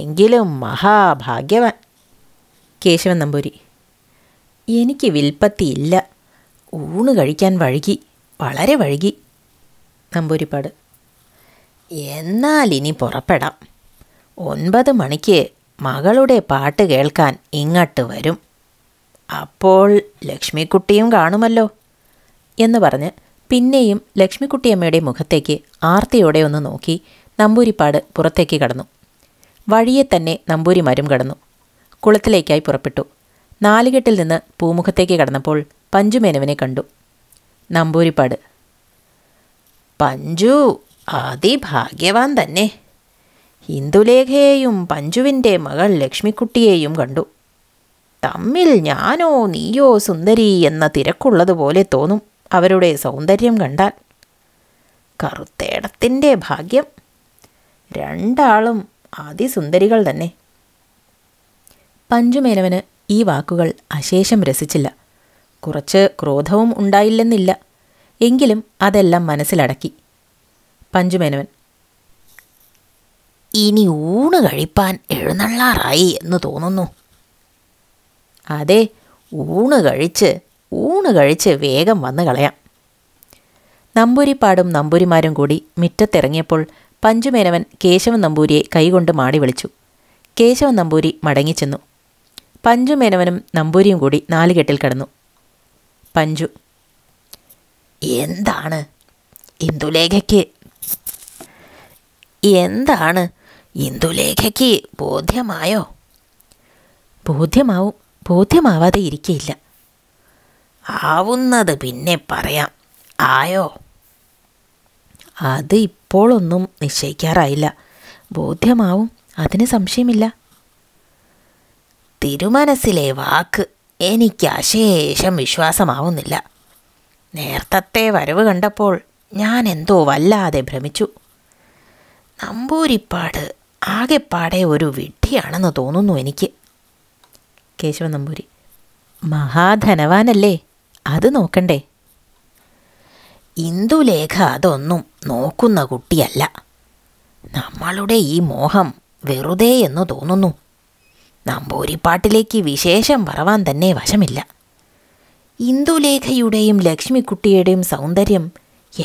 എങ്കിലും മഹാഭാഗ്യവാൻ കേശവൻ നമ്പൂരി എനിക്ക് വിൽപ്പത്തിയില്ല ഊണ് കഴിക്കാൻ വഴുകി വളരെ വഴുകി നമ്പൂരിപ്പാട് എന്നാൽ ഇനി പുറപ്പെടാം ഒൻപത് മണിക്ക് മകളുടെ പാട്ട് കേൾക്കാൻ ഇങ്ങോട്ട് വരും അപ്പോൾ ലക്ഷ്മിക്കുട്ടിയും കാണുമല്ലോ എന്ന് പറഞ്ഞ് പിന്നെയും ലക്ഷ്മിക്കുട്ടിയമ്മയുടെ മുഖത്തേക്ക് ആർത്തിയോടെ ഒന്ന് നോക്കി നമ്പൂരിപ്പാട് പുറത്തേക്ക് കടന്നു വഴിയെ തന്നെ നമ്പൂരിമാരും കടന്നു കുളത്തിലേക്കായി പുറപ്പെട്ടു നാലുകെട്ടിൽ നിന്ന് പൂമുഖത്തേക്ക് കടന്നപ്പോൾ പഞ്ചുമേനുവിനെ കണ്ടു നമ്പൂരിപ്പാട് പഞ്ചു അതിഭാഗ്യവാൻ തന്നെ ഹിന്ദുലേഖയെയും പഞ്ചുവിൻ്റെ മകൾ ലക്ഷ്മിക്കുട്ടിയെയും കണ്ടു തമ്മിൽ ഞാനോ നീയോ സുന്ദരി എന്ന തിരക്കുള്ളതുപോലെ തോന്നും അവരുടെ സൗന്ദര്യം കണ്ടാൽ കറുത്തേടത്തിൻ്റെ ഭാഗ്യം രണ്ടാളും അതിസുന്ദരികൾ തന്നെ പഞ്ചുമേനവന് ഈ വാക്കുകൾ അശേഷം രസിച്ചില്ല കുറച്ച് ക്രോധവും ഉണ്ടായില്ലെന്നില്ല എങ്കിലും അതെല്ലാം മനസ്സിലടക്കി പഞ്ചുമേനവൻ ഇനി ഊണ് കഴിപ്പാൻ എഴുന്നള്ളാറായി എന്ന് തോന്നുന്നു അതെ ഊണ് കഴിച്ച് ഊണ് കഴിച്ച് വേഗം വന്ന് കളയാം നമ്പൂരിപ്പാടും നമ്പൂരിമാരും കൂടി മുറ്റത്തിറങ്ങിയപ്പോൾ പഞ്ചുമേനവൻ കേശവൻ നമ്പൂരിയെ കൈകൊണ്ട് മാടി വിളിച്ചു കേശവൻ നമ്പൂരി മടങ്ങിച്ചെന്നു പഞ്ചുമേനവനും നമ്പൂരിയും കൂടി നാലുകെട്ടിൽ കടന്നു പഞ്ചു എന്താണ് ഇന്ദുലേഖയ്ക്ക് എന്താണ് ഇന്ദുലേഖയ്ക്ക് ബോധ്യമായോ ബോധ്യമാവും ബോധ്യമാവാതെ ഇരിക്കയില്ല ആവുന്നത് പിന്നെ പറയാം ആയോ അത് ഇപ്പോഴൊന്നും നിശ്ചയിക്കാറായില്ല ബോധ്യമാവും അതിന് സംശയമില്ല തിരുമനസിലെ വാക്ക് എനിക്ക് അശേഷം വിശ്വാസമാവുന്നില്ല നേർത്തത്തെ വരവ് കണ്ടപ്പോൾ ഞാൻ എന്തോ വല്ലാതെ ഭ്രമിച്ചു നമ്പൂരിപ്പാട് ആകെപ്പാടെ ഒരു വിഡ്ഢിയാണെന്ന് തോന്നുന്നു എനിക്ക് കേശവ നമ്പൂരി മഹാധനവാനല്ലേ അത് നോക്കണ്ടേ ഇന്ദുലേഖ അതൊന്നും നോക്കുന്ന കുട്ടിയല്ല നമ്മളുടെ ഈ മോഹം വെറുതെ എന്ന് തോന്നുന്നു നമ്പൂരിപ്പാട്ടിലേക്ക് വിശേഷം പറവാൻ തന്നെ വശമില്ല ഇന്ദുലേഖയുടെയും ലക്ഷ്മിക്കുട്ടിയുടെയും സൗന്ദര്യം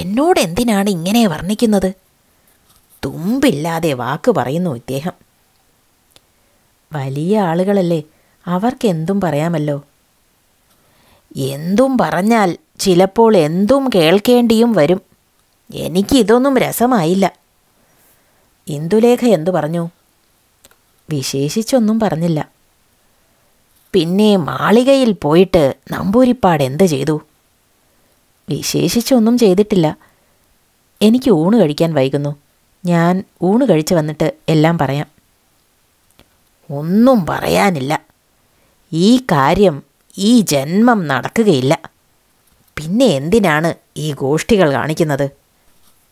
എന്നോട് എന്തിനാണ് ഇങ്ങനെ വർണ്ണിക്കുന്നത് തുമ്പില്ലാതെ വാക്ക് പറയുന്നു ഇദ്ദേഹം വലിയ ആളുകളല്ലേ അവർക്ക് എന്തും പറയാമല്ലോ എന്തും പറഞ്ഞാൽ ചിലപ്പോൾ എന്തും കേൾക്കേണ്ടിയും വരും എനിക്ക് ഇതൊന്നും രസമായില്ല ഇന്ദുലേഖ എന്തു പറഞ്ഞു വിശേഷിച്ചൊന്നും പറഞ്ഞില്ല പിന്നെ മാളികയിൽ പോയിട്ട് നമ്പൂരിപ്പാട് എന്ത് ചെയ്തു വിശേഷിച്ചൊന്നും ചെയ്തിട്ടില്ല എനിക്ക് ഊണ് കഴിക്കാൻ വൈകുന്നു ഞാൻ ഊണ് കഴിച്ചു വന്നിട്ട് എല്ലാം പറയാം ഒന്നും പറയാനില്ല ഈ കാര്യം ഈ ജന്മം നടക്കുകയില്ല പിന്നെ എന്തിനാണ് ഈ ഗോഷ്ഠികൾ കാണിക്കുന്നത്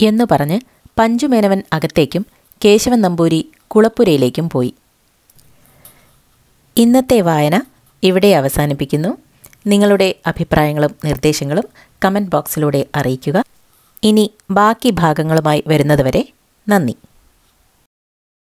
എന്ന് പറഞ്ഞ് പഞ്ചുമേനവൻ അകത്തേക്കും കേശവൻ നമ്പൂരി കുളപ്പുരയിലേക്കും പോയി ഇന്നത്തെ വായന ഇവിടെ അവസാനിപ്പിക്കുന്നു നിങ്ങളുടെ അഭിപ്രായങ്ങളും നിർദ്ദേശങ്ങളും കമൻറ്റ് ബോക്സിലൂടെ അറിയിക്കുക ഇനി ബാക്കി ഭാഗങ്ങളുമായി വരുന്നതുവരെ നന്ദി